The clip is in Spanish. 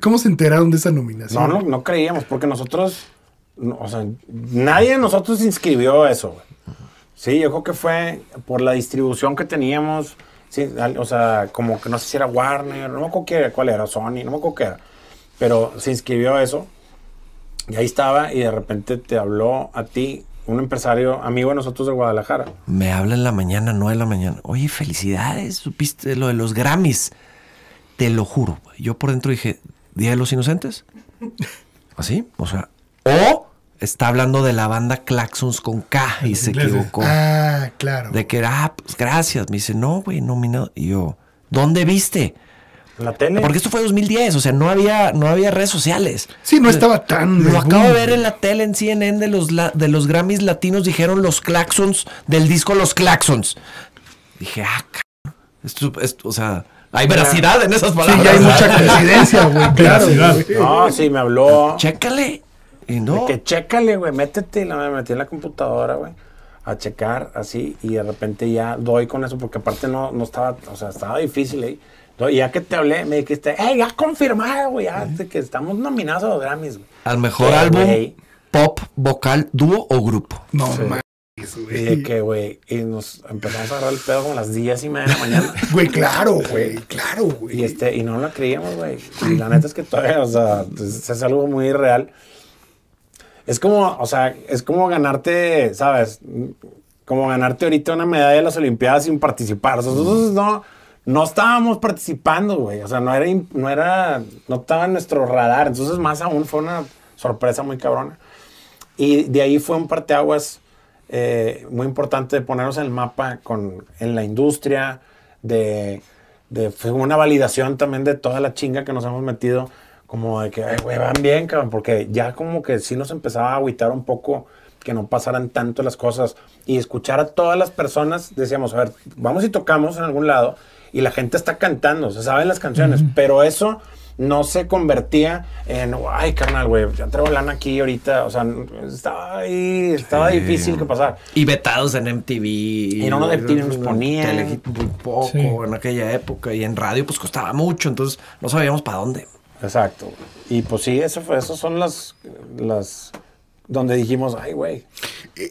¿Cómo se enteraron de esa nominación? No, no, creíamos, porque nosotros, o sea, nadie de nosotros inscribió eso. Güey. Sí, yo creo que fue por la distribución que teníamos. Sí, o sea, como que no sé si era Warner, no me acuerdo cuál era, Sony, no me acuerdo qué era. Pero se inscribió eso y ahí estaba y de repente te habló a ti un empresario amigo de nosotros de Guadalajara. Me habla en la mañana, no en la mañana. Oye, felicidades, supiste lo de los Grammys. Te lo juro. Yo por dentro dije, Día de los Inocentes. Así, o sea, o está hablando de la banda Claxons con K y se equivocó. Ah, claro. De que era, ah, pues gracias. Me dice, no, güey, nominado. Y yo, ¿dónde viste? La tele. Porque esto fue 2010, o sea, no había, no había redes sociales. Sí, no estaba tan. Lo acabo de ver en la tele, en CNN, de los, de los Grammys latinos, dijeron los Claxons del disco Los Claxons. Dije, ah, esto, esto o sea, hay veracidad en esas palabras. Sí, ya hay mucha coincidencia, güey. Claro, no, sí, me habló. Chécale. Y no. que chécale, güey. Métete. Me metí en la computadora, güey. A checar así. Y de repente ya doy con eso. Porque aparte no, no estaba. O sea, estaba difícil güey. ¿eh? Y ya que te hablé, me dijiste, hey, ya confirmado, güey. Ya que estamos nominados a los Grammys, güey. Al mejor álbum. pop, vocal, dúo o grupo. No man, y que, güey, y nos empezamos a agarrar el pedo como las 10 y media de la mañana. Güey, claro, güey, claro, güey. Y, este, y no lo creíamos, güey. Y la neta es que todavía, o sea, pues, es, algo muy irreal. Es como, o sea, es como ganarte, ¿sabes? Como ganarte ahorita una medalla de las Olimpiadas sin participar. nosotros mm. no, no estábamos participando, güey. O sea, no era, no era, no estaba en nuestro radar. Entonces, más aún, fue una sorpresa muy cabrona. Y de ahí fue un parteaguas eh, muy importante ponernos en el mapa con, en la industria, de, de fue una validación también de toda la chinga que nos hemos metido, como de que, van bien, cabrón, porque ya como que sí nos empezaba a agüitar un poco que no pasaran tanto las cosas y escuchar a todas las personas, decíamos, a ver, vamos y tocamos en algún lado y la gente está cantando, se saben las canciones, pero eso no se convertía en, ay, carnal, güey, ya traigo lana aquí ahorita. O sea, estaba ahí, estaba difícil que pasar. Y vetados en MTV. Y no de MTV nos Muy poco en aquella época. Y en radio, pues costaba mucho. Entonces, no sabíamos para dónde. Exacto. Y pues sí, eso fue, son las, las, donde dijimos, ay, güey.